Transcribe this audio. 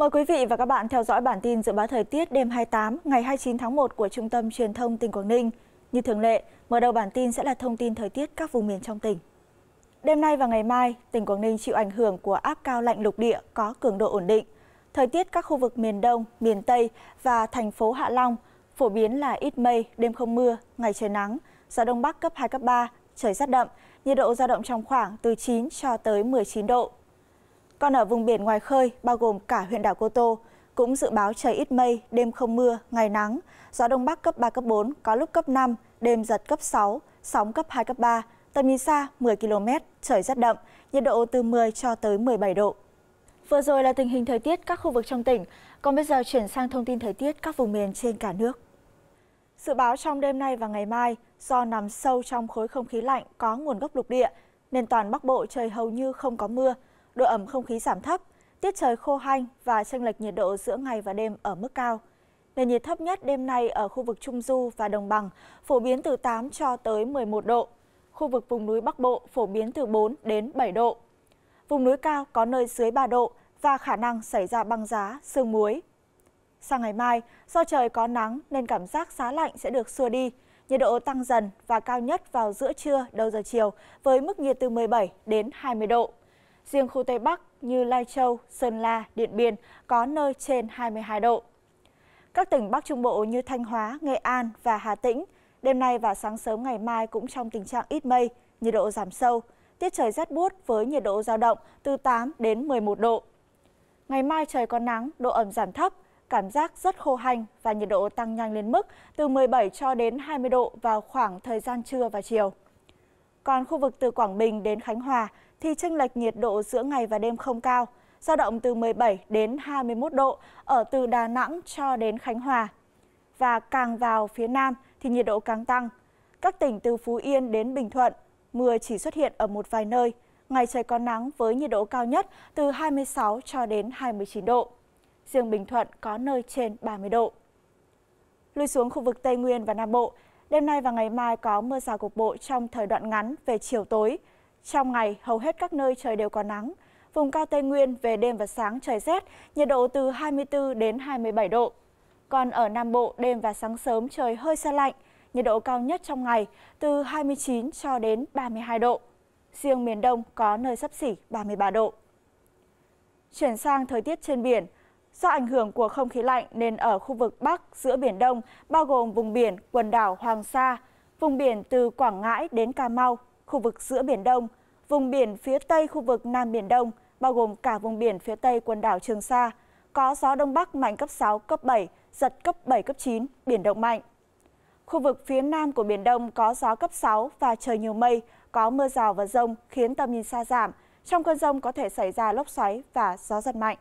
Mời quý vị và các bạn theo dõi bản tin dự báo thời tiết đêm 28 ngày 29 tháng 1 của Trung tâm Truyền thông tỉnh Quảng Ninh. Như thường lệ, mở đầu bản tin sẽ là thông tin thời tiết các vùng miền trong tỉnh. Đêm nay và ngày mai, tỉnh Quảng Ninh chịu ảnh hưởng của áp cao lạnh lục địa có cường độ ổn định. Thời tiết các khu vực miền Đông, miền Tây và thành phố Hạ Long phổ biến là ít mây, đêm không mưa, ngày trời nắng, gió đông bắc cấp 2 cấp 3, trời rất đậm, nhiệt độ dao động trong khoảng từ 9 cho tới 19 độ. Còn ở vùng biển ngoài khơi, bao gồm cả huyện đảo Cô Tô, cũng dự báo trời ít mây, đêm không mưa, ngày nắng, gió đông bắc cấp 3, cấp 4, có lúc cấp 5, đêm giật cấp 6, sóng cấp 2, cấp 3, tầm nhìn xa 10 km, trời rất đậm, nhiệt độ từ 10 cho tới 17 độ. Vừa rồi là tình hình thời tiết các khu vực trong tỉnh, còn bây giờ chuyển sang thông tin thời tiết các vùng miền trên cả nước. Dự báo trong đêm nay và ngày mai, do nằm sâu trong khối không khí lạnh có nguồn gốc lục địa, nên toàn Bắc Bộ trời hầu như không có mưa, độ ẩm không khí giảm thấp, tiết trời khô hanh và chênh lệch nhiệt độ giữa ngày và đêm ở mức cao. Nền nhiệt thấp nhất đêm nay ở khu vực Trung Du và Đồng Bằng phổ biến từ 8 cho tới 11 độ. Khu vực vùng núi Bắc Bộ phổ biến từ 4 đến 7 độ. Vùng núi cao có nơi dưới 3 độ và khả năng xảy ra băng giá, sương muối. Sang ngày mai, do trời có nắng nên cảm giác giá lạnh sẽ được xua đi, nhiệt độ tăng dần và cao nhất vào giữa trưa đầu giờ chiều với mức nhiệt từ 17 đến 20 độ riêng khu Tây Bắc như Lai Châu, Sơn La, Điện Biên có nơi trên 22 độ. Các tỉnh Bắc Trung Bộ như Thanh Hóa, Nghệ An và Hà Tĩnh, đêm nay và sáng sớm ngày mai cũng trong tình trạng ít mây, nhiệt độ giảm sâu, tiết trời rét buốt với nhiệt độ dao động từ 8 đến 11 độ. Ngày mai trời có nắng, độ ẩm giảm thấp, cảm giác rất khô hành và nhiệt độ tăng nhanh lên mức từ 17 cho đến 20 độ vào khoảng thời gian trưa và chiều. Còn khu vực từ Quảng Bình đến Khánh Hòa thì chênh lệch nhiệt độ giữa ngày và đêm không cao, dao động từ 17 đến 21 độ ở từ Đà Nẵng cho đến Khánh Hòa. Và càng vào phía Nam thì nhiệt độ càng tăng. Các tỉnh từ Phú Yên đến Bình Thuận, mưa chỉ xuất hiện ở một vài nơi. Ngày trời có nắng với nhiệt độ cao nhất từ 26 cho đến 29 độ. Riêng Bình Thuận có nơi trên 30 độ. Lùi xuống khu vực Tây Nguyên và Nam Bộ, Đêm nay và ngày mai có mưa rào cục bộ trong thời đoạn ngắn về chiều tối. Trong ngày, hầu hết các nơi trời đều có nắng. Vùng cao Tây Nguyên về đêm và sáng trời rét, nhiệt độ từ 24 đến 27 độ. Còn ở Nam Bộ, đêm và sáng sớm trời hơi xe lạnh, nhiệt độ cao nhất trong ngày từ 29 cho đến 32 độ. Riêng miền Đông có nơi sấp xỉ 33 độ. Chuyển sang thời tiết trên biển – Do ảnh hưởng của không khí lạnh nên ở khu vực Bắc giữa Biển Đông, bao gồm vùng biển quần đảo Hoàng Sa, vùng biển từ Quảng Ngãi đến Cà Mau, khu vực giữa Biển Đông, vùng biển phía Tây khu vực Nam Biển Đông, bao gồm cả vùng biển phía Tây quần đảo Trường Sa, có gió Đông Bắc mạnh cấp 6, cấp 7, giật cấp 7, cấp 9, biển động mạnh. Khu vực phía Nam của Biển Đông có gió cấp 6 và trời nhiều mây, có mưa rào và rông khiến tầm nhìn xa giảm. Trong cơn rông có thể xảy ra lốc xoáy và gió giật mạnh.